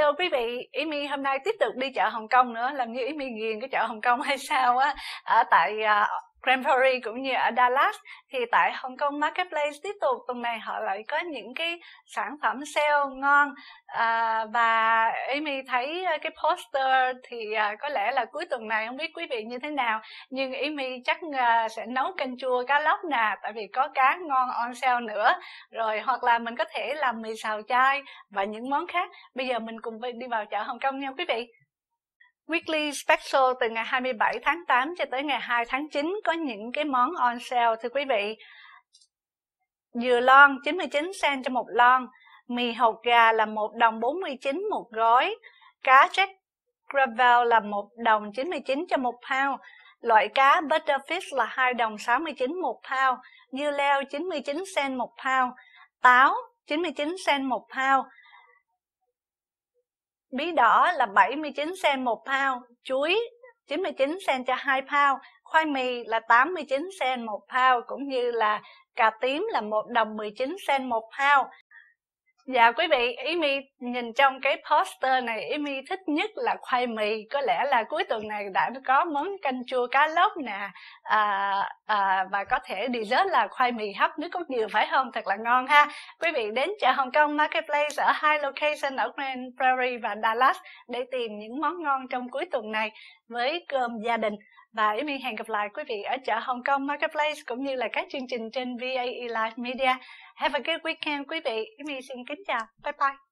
hello quý vị ý hôm nay tiếp tục đi chợ hồng kông nữa làm như ý mi ghiền cái chợ hồng kông hay sao á ở tại à, Grand Prairie cũng như ở Dallas thì tại Hong Kong Marketplace tiếp tục tuần này họ lại có những cái sản phẩm sale ngon à, và Amy thấy à, cái poster thì à, có lẽ là cuối tuần này không biết quý vị như thế nào nhưng Amy chắc à, sẽ nấu canh chua cá lóc nè tại vì có cá ngon on sale nữa rồi hoặc là mình có thể làm mì xào chay và những món khác bây giờ mình cùng đi vào chợ Hồng Kông nha quý vị Weekly Special từ ngày 27 tháng 8 cho tới ngày 2 tháng 9 có những cái món on sale thưa quý vị. Dừa lon 99 sen cho một lon, mì hột gà là 1 đồng 49 một gói, cá jack Gravel là 1 đồng 99 cho một pound, loại cá Butterfish là 2 đồng 69 một pound, dưa leo 99 sen một pound, táo 99 sen một pound, bí đỏ là 79 sen một pound, chuối 99 sen cho 2 pound, khoai mì là 89 sen một pound cũng như là cà tím là 1 đồng 19 sen một pound. Dạ quý vị, Amy nhìn trong cái poster này, Amy thích nhất là khoai mì. Có lẽ là cuối tuần này đã có món canh chua cá lóc nè, à, à, và có thể dessert là khoai mì hấp nước cốt dừa phải không? Thật là ngon ha. Quý vị đến chợ Hồng Kông Marketplace ở hai location ở Grand Prairie và Dallas để tìm những món ngon trong cuối tuần này với cơm gia đình và Yến Miên hẹn gặp lại quý vị ở chợ Hồng Kông Marketplace cũng như là các chương trình trên VAE Live Media. Have a good weekend quý vị. Yến Miên xin kính chào. Bye bye.